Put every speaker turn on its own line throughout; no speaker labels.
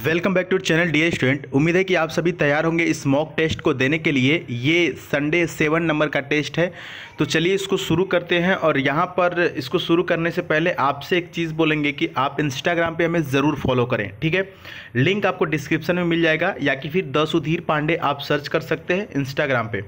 welcome back to channel the student उम्मीद है कि आप सभी तैयार होंगे इस मॉक टेस्ट को देने के लिए ये संडे सेवन नंबर का टेस्ट है तो चलिए इसको शुरू करते हैं और यहाँ पर इसको शुरू करने से पहले आपसे एक चीज़ बोलेंगे कि आप इंस्टाग्राम पे हमें ज़रूर फॉलो करें ठीक है लिंक आपको डिस्क्रिप्शन में मिल जाएगा या कि फिर दस उधीर पांडे आप सर्च कर सकते हैं इंस्टाग्राम पर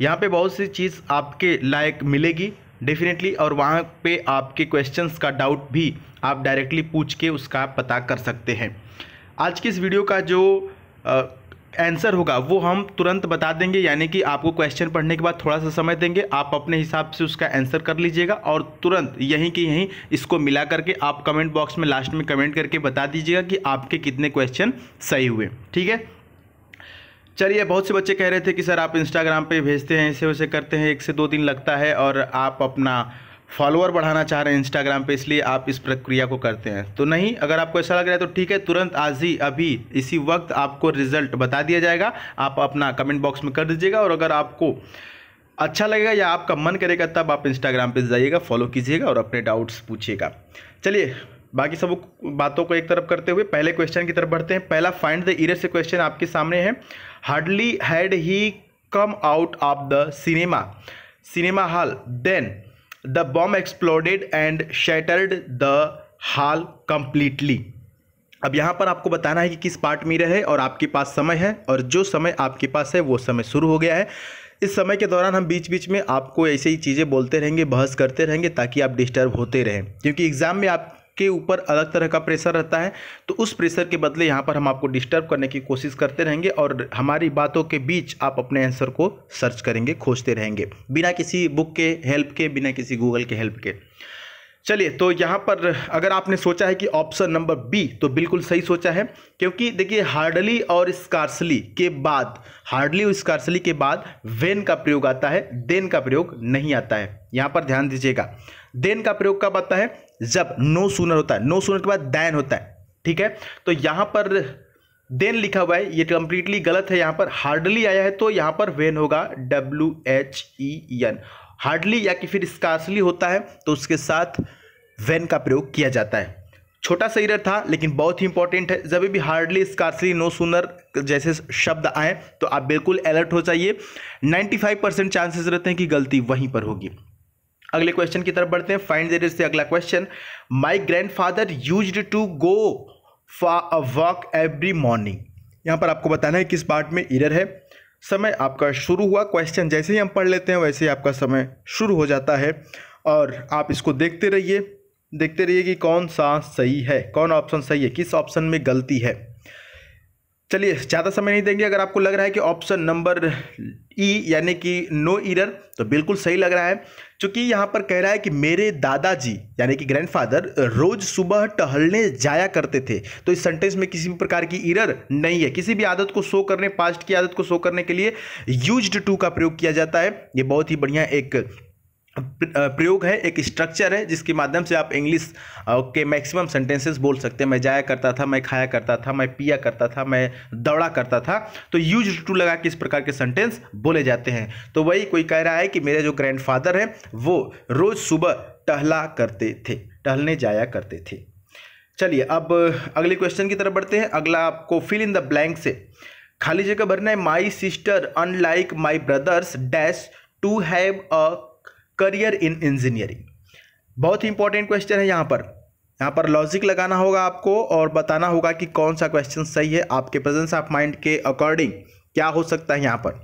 यहाँ पर बहुत सी चीज़ आपके लायक मिलेगी डेफिनेटली और वहाँ पर आपके क्वेश्चन का डाउट भी आप डायरेक्टली पूछ के उसका पता कर सकते हैं आज की इस वीडियो का जो आंसर होगा वो हम तुरंत बता देंगे यानी कि आपको क्वेश्चन पढ़ने के बाद थोड़ा सा समय देंगे आप अपने हिसाब से उसका आंसर कर लीजिएगा और तुरंत यहीं के यहीं इसको मिला करके आप कमेंट बॉक्स में लास्ट में कमेंट करके बता दीजिएगा कि आपके कितने क्वेश्चन सही हुए ठीक है चलिए बहुत से बच्चे कह रहे थे कि सर आप इंस्टाग्राम पर भेजते हैं ऐसे वैसे करते हैं एक से दो दिन लगता है और आप अपना फॉलोअर बढ़ाना चाह रहे हैं इंस्टाग्राम पे इसलिए आप इस प्रक्रिया को करते हैं तो नहीं अगर आपको ऐसा लग रहा है तो ठीक है तुरंत आज ही अभी इसी वक्त आपको रिजल्ट बता दिया जाएगा आप अपना कमेंट बॉक्स में कर दीजिएगा और अगर आपको अच्छा लगेगा या आपका मन करेगा तब आप इंस्टाग्राम पर जाइएगा फॉलो कीजिएगा और अपने डाउट्स पूछिएगा चलिए बाकी सब बातों को एक तरफ करते हुए पहले क्वेश्चन की तरफ बढ़ते हैं पहला फाइंड द इरे से क्वेश्चन आपके सामने है hardly had he come out of the cinema cinema hall then the bomb exploded and shattered the hall completely अब यहाँ पर आपको बताना है कि किस पार्ट में रहे और आपके पास समय है और जो समय आपके पास है वो समय शुरू हो गया है इस समय के दौरान हम बीच बीच में आपको ऐसे ही चीज़ें बोलते रहेंगे बहस करते रहेंगे ताकि आप डिस्टर्ब होते रहें क्योंकि एग्ज़ाम में आप के ऊपर अलग तरह का प्रेशर रहता है तो उस प्रेशर के बदले यहाँ पर हम आपको डिस्टर्ब करने की कोशिश करते रहेंगे और हमारी बातों के बीच आप अपने आंसर को सर्च करेंगे खोजते रहेंगे बिना किसी बुक के हेल्प के बिना किसी गूगल के हेल्प के चलिए तो यहाँ पर अगर आपने सोचा है कि ऑप्शन नंबर बी तो बिल्कुल सही सोचा है क्योंकि देखिए हार्डली और स्कार्सली के बाद हार्डली और स्कार्सली के बाद वेन का प्रयोग आता है देन का प्रयोग नहीं आता है यहाँ पर ध्यान दीजिएगा देन का प्रयोग कब आता है जब नो सूनर होता है नो सूनर के बाद दैन होता है ठीक है तो यहां पर देन लिखा हुआ है ये कंप्लीटली गलत है यहां पर हार्डली आया है तो यहां पर वेन होगा W H E N hardly या कि फिर स्कासली होता है तो उसके साथ वेन का प्रयोग किया जाता है छोटा सा इरर था लेकिन बहुत ही इंपॉर्टेंट है जब भी हार्डली स्कार्सली नो सुनर जैसे शब्द आए तो आप बिल्कुल अलर्ट हो जाइए 95 परसेंट चांसेस रहते हैं कि गलती वहीं पर होगी अगले क्वेश्चन की तरफ बढ़ते हैं फाइंड द से अगला question my grandfather used to go for a walk every morning यहाँ पर आपको बताना है किस पार्ट में इरर है समय आपका शुरू हुआ क्वेश्चन जैसे ही हम पढ़ लेते हैं वैसे ही आपका समय शुरू हो जाता है और आप इसको देखते रहिए देखते रहिए कि कौन सा सही है कौन ऑप्शन सही है किस ऑप्शन में गलती है चलिए ज़्यादा समय नहीं देंगे अगर आपको लग रहा है कि ऑप्शन नंबर ई यानी कि नो इरर तो बिल्कुल सही लग रहा है क्योंकि यहाँ पर कह रहा है कि मेरे दादाजी यानी कि ग्रैंडफादर रोज़ सुबह टहलने जाया करते थे तो इस सेंटेंस में किसी भी प्रकार की इरर नहीं है किसी भी आदत को शो करने पास्ट की आदत को शो करने के लिए यूज्ड टू का प्रयोग किया जाता है ये बहुत ही बढ़िया एक प्रयोग है एक स्ट्रक्चर है जिसके माध्यम से आप इंग्लिश के मैक्सिमम सेंटेंसेस बोल सकते हैं मैं जाया करता था मैं खाया करता था मैं पिया करता था मैं दौड़ा करता था तो यूज टू लगा के इस प्रकार के सेंटेंस बोले जाते हैं तो वही कोई कह रहा है कि मेरे जो ग्रैंडफादर हैं वो रोज़ सुबह टहला करते थे टहलने जाया करते थे चलिए अब अगले क्वेश्चन की तरफ बढ़ते हैं अगला आपको फिल इन द ब्लैंक से खाली जगह भरना है my sister unlike my brothers dash to have a career in engineering बहुत ही इंपॉर्टेंट क्वेश्चन है यहाँ पर यहाँ पर लॉजिक लगाना होगा आपको और बताना होगा कि कौन सा क्वेश्चन सही है आपके प्रेजेंस ऑफ माइंड के अकॉर्डिंग क्या हो सकता है यहाँ पर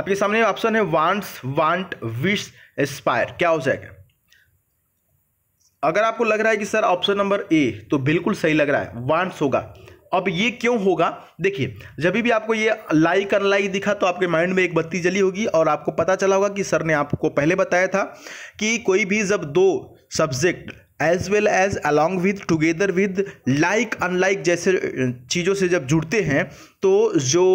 आपके सामने ऑप्शन है वांट्स वांट विश एस्पायर क्या हो जाएगा अगर आपको लग रहा है कि सर ऑप्शन नंबर ए तो बिल्कुल सही लग रहा है वांट्स होगा अब ये क्यों होगा देखिए जब भी आपको ये लाइक अनलाइक दिखा तो आपके माइंड में एक बत्ती जली होगी और आपको पता चला होगा कि सर ने आपको पहले बताया था कि कोई भी जब दो subject as well as along with together with like unlike जैसे चीज़ों से जब जुड़ते हैं तो जो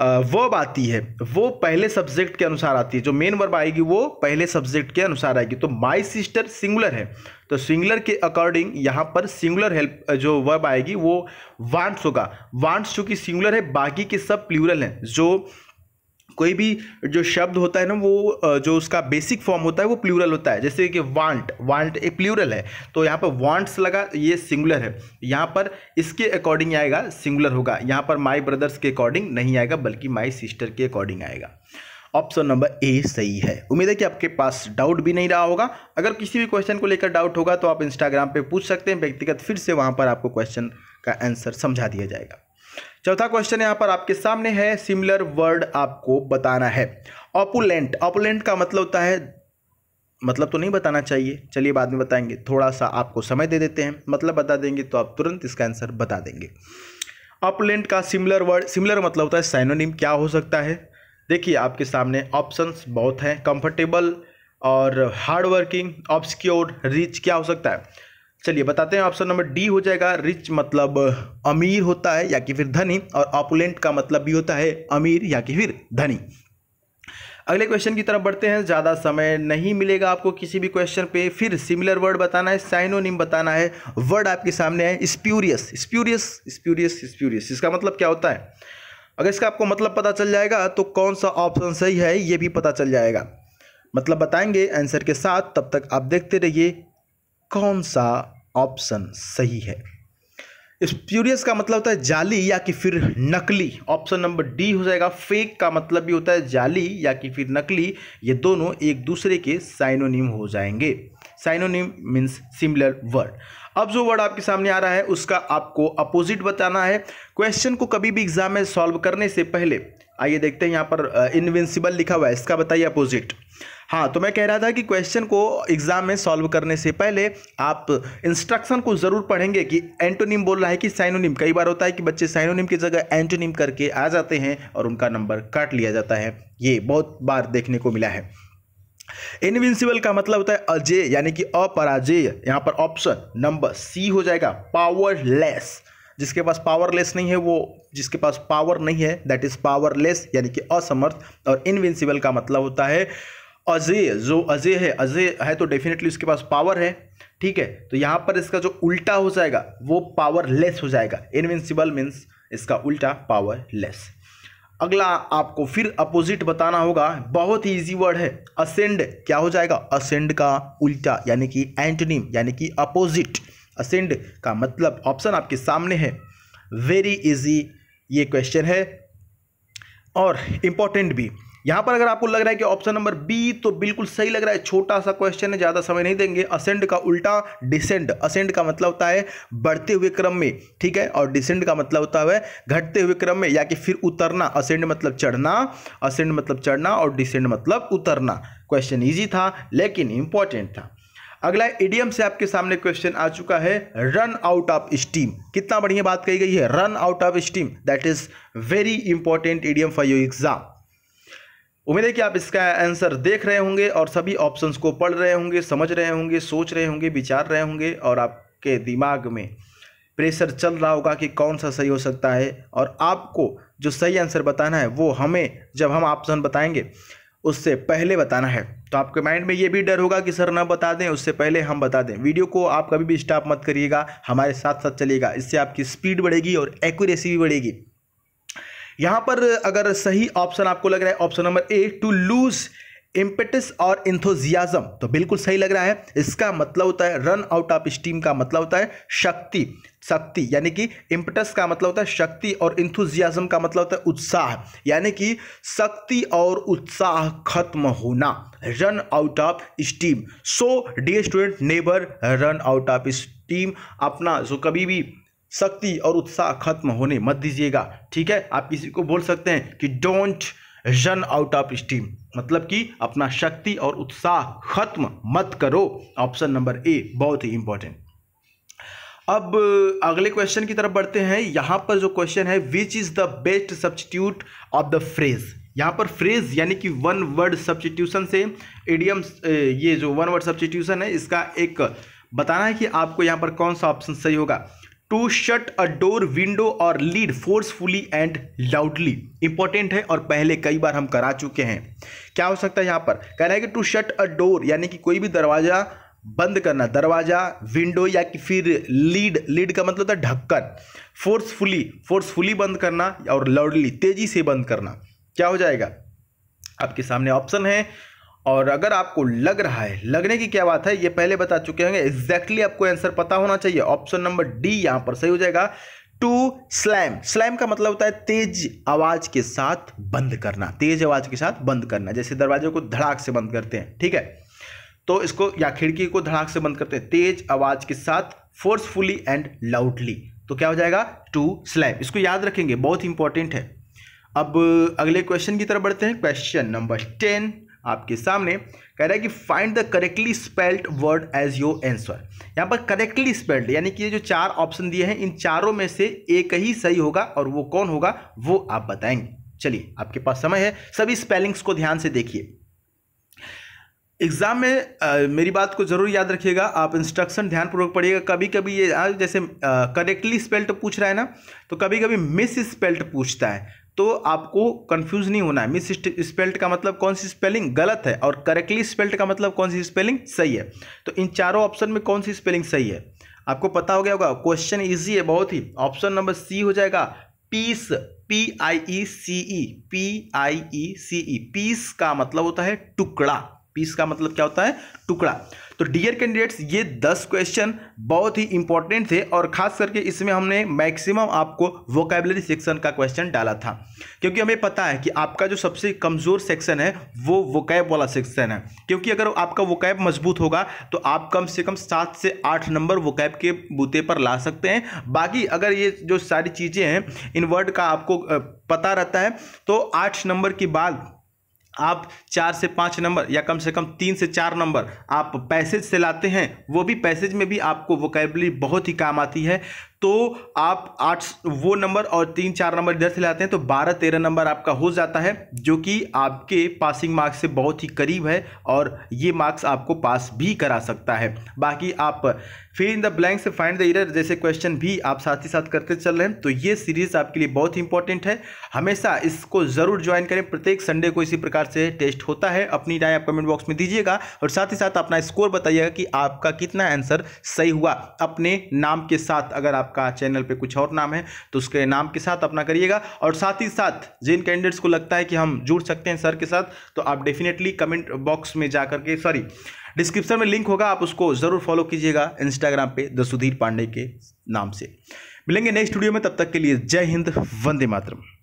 वर्ब आती है वो पहले सब्जेक्ट के अनुसार आती है जो मेन वर्ब आएगी वो पहले सब्जेक्ट के अनुसार आएगी तो माय सिस्टर सिंगुलर है तो सिंगुलर के अकॉर्डिंग यहाँ पर सिंगुलर हेल्प जो वर्ब आएगी वो वांट्स होगा वांट्स चूँकि सिंगुलर है बाकी के सब प्लूरल हैं जो कोई भी जो शब्द होता है ना वो जो उसका बेसिक फॉर्म होता है वो प्लूरल होता है जैसे कि वांट वांट एक प्लूरल है तो यहाँ पर वांट्स लगा ये सिंगुलर है यहाँ पर इसके अकॉर्डिंग आएगा सिंगुलर होगा यहाँ पर माई ब्रदर्स के अकॉर्डिंग नहीं आएगा बल्कि माई सिस्टर के अकॉर्डिंग आएगा ऑप्शन नंबर ए सही है उम्मीद है कि आपके पास डाउट भी नहीं रहा होगा अगर किसी भी क्वेश्चन को लेकर डाउट होगा तो आप इंस्टाग्राम पर पूछ सकते हैं व्यक्तिगत फिर से वहाँ पर आपको क्वेश्चन का आंसर समझा दिया जाएगा चौथा क्वेश्चन यहाँ पर आपके सामने है सिमिलर वर्ड आपको बताना है ऑपुलेंट ऑपुलेंट का मतलब होता है मतलब तो नहीं बताना चाहिए चलिए बाद में बताएंगे थोड़ा सा आपको समय दे देते हैं मतलब बता देंगे तो आप तुरंत इसका आंसर बता देंगे ऑपुलेंट का सिमिलर वर्ड सिमिलर मतलब होता है साइनोनिम क्या हो सकता है देखिए आपके सामने ऑप्शंस बहुत हैं कंफर्टेबल और हार्ड वर्किंग ऑब्सक्योर रिच क्या हो सकता है चलिए बताते हैं ऑप्शन नंबर डी हो जाएगा रिच मतलब अमीर होता है या कि फिर धनी और ऑपुलेंट का मतलब भी होता है अमीर या कि फिर धनी अगले क्वेश्चन की तरफ बढ़ते हैं ज़्यादा समय नहीं मिलेगा आपको किसी भी क्वेश्चन पे फिर सिमिलर वर्ड बताना है साइनोनिम बताना है वर्ड आपके सामने है स्प्यूरियस स्प्यूरियस स्प्यूरियस स्प्यूरियस इसका मतलब क्या होता है अगर इसका आपको मतलब पता चल जाएगा तो कौन सा ऑप्शन सही है ये भी पता चल जाएगा मतलब बताएंगे आंसर के साथ तब तक आप देखते रहिए कौन सा ऑप्शन सही है स्प्यूरियस का मतलब होता है जाली या कि फिर नकली ऑप्शन नंबर डी हो जाएगा फेक का मतलब भी होता है जाली या कि फिर नकली ये दोनों एक दूसरे के साइनोनिम हो जाएंगे साइनोनिम मीन्स सिमिलर वर्ड अब जो वर्ड आपके सामने आ रहा है उसका आपको अपोजिट बताना है क्वेश्चन को कभी भी एग्जाम में सॉल्व करने से पहले आइए देखते हैं यहाँ पर इनविंसिबल लिखा हुआ है इसका बताइए अपोजिट हाँ तो मैं कह रहा था कि क्वेश्चन को एग्जाम में सॉल्व करने से पहले आप इंस्ट्रक्शन को ज़रूर पढ़ेंगे कि एंटोनिम बोल रहा है कि साइनोनिम कई बार होता है कि बच्चे साइनोनिम की जगह एंटोनिम करके आ जाते हैं और उनका नंबर काट लिया जाता है ये बहुत बार देखने को मिला है इनविंसिबल का मतलब होता है अजय यानी कि अपराजय यहाँ पर ऑप्शन नंबर सी हो जाएगा पावरलेस जिसके पास पावरलेस नहीं है वो जिसके पास पावर नहीं है दैट इज़ पावरलेस यानी कि असमर्थ और इनविंसिबल का मतलब होता है अजय जो अजय है अजय है तो डेफिनेटली उसके पास पावर है ठीक है तो यहाँ पर इसका जो उल्टा हो जाएगा वो पावरलेस हो जाएगा इनविंसिबल मीन्स इसका उल्टा पावरलेस अगला आपको फिर अपोजिट बताना होगा बहुत ही इजी वर्ड है असेंड क्या हो जाएगा असेंड का उल्टा यानी कि एंटोनिम यानी कि अपोजिट असेंड का मतलब ऑप्शन आपके सामने है वेरी इजी ये क्वेश्चन है और इम्पॉर्टेंट भी यहाँ पर अगर आपको लग रहा है कि ऑप्शन नंबर बी तो बिल्कुल सही लग रहा है छोटा सा क्वेश्चन है ज़्यादा समय नहीं देंगे असेंड का उल्टा डिसेंड असेंड का मतलब होता है बढ़ते हुए क्रम में ठीक है और डिसेंड का मतलब होता है घटते हुए क्रम में या कि फिर उतरना असेंड मतलब चढ़ना असेंड मतलब चढ़ना और डिसेंड मतलब उतरना क्वेश्चन ईजी था लेकिन इंपॉर्टेंट था अगला इडियम से आपके सामने क्वेश्चन आ चुका है रन आउट ऑफ स्टीम कितना बढ़िया बात कही गई है run out of steam that is very important idiom for your exam उम्मीद है कि आप इसका आंसर देख रहे होंगे और सभी ऑप्शंस को पढ़ रहे होंगे समझ रहे होंगे सोच रहे होंगे विचार रहे होंगे और आपके दिमाग में प्रेशर चल रहा होगा कि कौन सा सही हो सकता है और आपको जो सही आंसर बताना है वो हमें जब हम ऑप्शन बताएंगे उससे पहले बताना है तो आपके माइंड में ये भी डर होगा कि सर ना बता दें उससे पहले हम बता दें वीडियो को आप कभी भी स्टॉप मत करिएगा हमारे साथ साथ चलिएगा इससे आपकी स्पीड बढ़ेगी और एक्यूरेसी भी बढ़ेगी यहाँ पर अगर सही ऑप्शन आपको लग रहा है option number A to lose impetus और इंथोजियाजम तो बिल्कुल सही लग रहा है इसका मतलब होता है रन आउट ऑफ स्टीम का मतलब होता है शक्ति शक्ति यानी कि इम्पेटस का मतलब होता है शक्ति और इंथोजियाजम का मतलब होता है उत्साह यानी कि शक्ति और उत्साह खत्म होना run out of steam so the student never run out of steam अपना जो कभी भी शक्ति और उत्साह खत्म होने मत दीजिएगा ठीक है आप किसी को बोल सकते हैं कि don't run out of steam मतलब कि अपना शक्ति और उत्साह खत्म मत करो ऑप्शन नंबर ए बहुत ही इंपॉर्टेंट अब अगले क्वेश्चन की तरफ बढ़ते हैं यहां पर जो क्वेश्चन है which is the best substitute of the phrase यहाँ पर फ्रेज यानी कि वन वर्ड सब्सटीट्यूशन से एडियम ये जो वन वर्ड सब्सटीट्यूशन है इसका एक बताना है कि आपको यहाँ पर कौन सा ऑप्शन सही होगा to shut a door window और lid forcefully and loudly important है और पहले कई बार हम करा चुके हैं क्या हो सकता है यहाँ पर कह रहा है कि टू शट अ डोर यानी कि कोई भी दरवाज़ा बंद करना दरवाज़ा विंडो या कि फिर लीड लीड का मतलब था ढक्कन फोर्सफुली फोर्सफुली बंद करना और लाउडली तेज़ी से बंद करना क्या हो जाएगा आपके सामने ऑप्शन है और अगर आपको लग रहा है लगने की क्या बात है ये पहले बता चुके होंगे एग्जैक्टली आपको आंसर पता होना चाहिए ऑप्शन नंबर डी यहाँ पर सही हो जाएगा टू स्लैम स्लैम का मतलब होता है तेज आवाज के साथ बंद करना तेज आवाज के साथ बंद करना जैसे दरवाजे को धड़ाक से बंद करते हैं ठीक है तो इसको या खिड़की को धड़ाक से बंद करते हैं तेज आवाज के साथ फोर्सफुली एंड लाउडली तो क्या हो जाएगा टू स्लैम इसको याद रखेंगे बहुत इंपॉर्टेंट है अब अगले क्वेश्चन की तरफ बढ़ते हैं क्वेश्चन नंबर टेन आपके सामने कह रहा है कि find the correctly spelled word as your answer यहाँ पर करेक्टली स्पेल्ड यानी कि ये जो चार ऑप्शन दिए हैं इन चारों में से एक ही सही होगा और वो कौन होगा वो आप बताएंगे चलिए आपके पास समय है सभी स्पेलिंग्स को ध्यान से देखिए एग्ज़ाम में आ, मेरी बात को ज़रूर याद रखिएगा आप इंस्ट्रक्शन ध्यानपूर्वक पढ़िएगा कभी कभी ये आ, हाँ, जैसे करेक्टली स्पेल्ट पूछ रहा है ना तो कभी कभी मिस स्पेल्ट पूछता है तो आपको कंफ्यूज नहीं होना है मिस स्पेल्ट का मतलब कौन सी स्पेलिंग गलत है और करेक्टली स्पेल्ट का मतलब कौन सी स्पेलिंग सही है तो इन चारों ऑप्शन में कौन सी स्पेलिंग सही है आपको पता हो गया होगा क्वेश्चन ईजी है बहुत ही ऑप्शन नंबर सी हो जाएगा piece P I E C E P I E C E piece का मतलब होता है टुकड़ा पीस का मतलब क्या होता है टुकड़ा तो डियर कैंडिडेट्स ये दस क्वेश्चन बहुत ही इंपॉर्टेंट थे और खास करके इसमें हमने मैक्सिमम आपको वोकेबलरी सेक्शन का क्वेश्चन डाला था क्योंकि हमें पता है कि आपका जो सबसे कमज़ोर सेक्शन है वो वोकैब वाला सेक्शन है क्योंकि अगर आपका वोकैब मजबूत होगा तो आप कम से कम सात से आठ नंबर वोकैब के बूते पर ला सकते हैं बाकी अगर ये जो सारी चीज़ें हैं इन वर्ड का आपको पता रहता है तो आठ नंबर के बाद आप चार से पाँच नंबर या कम से कम तीन से चार नंबर आप पैसेज से लाते हैं वो भी पैसेज में भी आपको वोकेबली बहुत ही काम आती है तो आप आठ वो नंबर और तीन चार नंबर इधर से लाते हैं तो बारह तेरह नंबर आपका हो जाता है जो कि आपके पासिंग मार्क्स से बहुत ही करीब है और ये मार्क्स आपको पास भी करा सकता है बाकी आप फिर इन द ब्लैंक से फाइंड द इरर जैसे क्वेश्चन भी आप साथ ही साथ करते चल रहे हैं तो ये सीरीज़ आपके लिए बहुत इंपॉर्टेंट है हमेशा इसको ज़रूर ज्वाइन करें प्रत्येक संडे को इसी प्रकार से टेस्ट होता है अपनी राय आप कमेंट बॉक्स में दीजिएगा और साथ ही साथ अपना स्कोर बताइएगा कि आपका कितना आंसर सही हुआ अपने नाम के साथ अगर आप आपका चैनल पे कुछ और नाम है तो उसके नाम के साथ अपना करिएगा और साथ ही साथ जिन कैंडिडेट्स को लगता है कि हम जुड़ सकते हैं सर के साथ तो आप डेफिनेटली कमेंट बॉक्स में जा करके सॉरी डिस्क्रिप्शन में लिंक होगा आप उसको ज़रूर फॉलो कीजिएगा इंस्टाग्राम पे द सुधीर पांडे के नाम से मिलेंगे नेक्स्ट वीडियो में तब तक के लिए जय हिंद वंदे मातरम